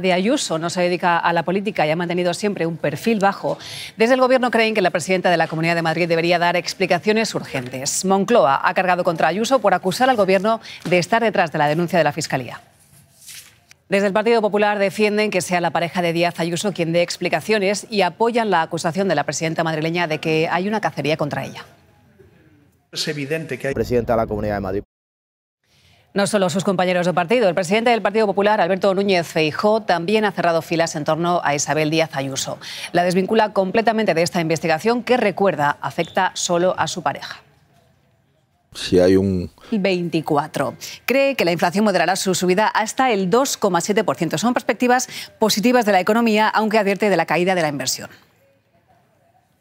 de Ayuso no se dedica a la política y ha mantenido siempre un perfil bajo, desde el Gobierno creen que la presidenta de la Comunidad de Madrid debería dar explicaciones urgentes. Moncloa ha cargado contra Ayuso por acusar al Gobierno de estar detrás de la denuncia de la Fiscalía. Desde el Partido Popular defienden que sea la pareja de Díaz Ayuso quien dé explicaciones y apoyan la acusación de la presidenta madrileña de que hay una cacería contra ella. Es evidente que hay... Presidenta de la Comunidad de Madrid. No solo sus compañeros de partido, el presidente del Partido Popular, Alberto Núñez Feijó, también ha cerrado filas en torno a Isabel Díaz Ayuso. La desvincula completamente de esta investigación que, recuerda, afecta solo a su pareja. Si hay un... 24. Cree que la inflación moderará su subida hasta el 2,7%. Son perspectivas positivas de la economía, aunque advierte de la caída de la inversión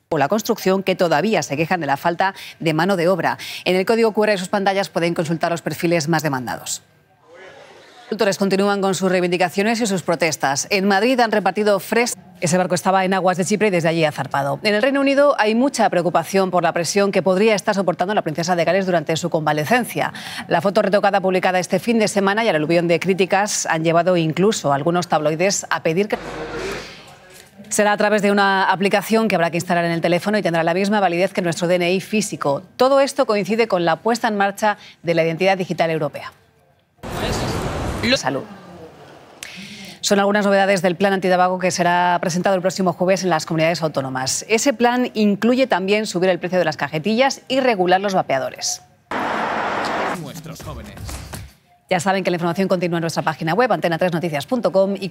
o la construcción que todavía se quejan de la falta de mano de obra. En el código QR de sus pantallas pueden consultar los perfiles más demandados. Los agricultores continúan con sus reivindicaciones y sus protestas. En Madrid han repartido fres. Ese barco estaba en aguas de Chipre y desde allí ha zarpado. En el Reino Unido hay mucha preocupación por la presión que podría estar soportando la princesa de Gales durante su convalecencia. La foto retocada publicada este fin de semana y al aluvión de críticas han llevado incluso a algunos tabloides a pedir que... Será a través de una aplicación que habrá que instalar en el teléfono y tendrá la misma validez que nuestro DNI físico. Todo esto coincide con la puesta en marcha de la identidad digital europea. Salud. Son algunas novedades del plan antidabago que será presentado el próximo jueves en las comunidades autónomas. Ese plan incluye también subir el precio de las cajetillas y regular los vapeadores. Nuestros jóvenes. Ya saben que la información continúa en nuestra página web antena3noticias.com y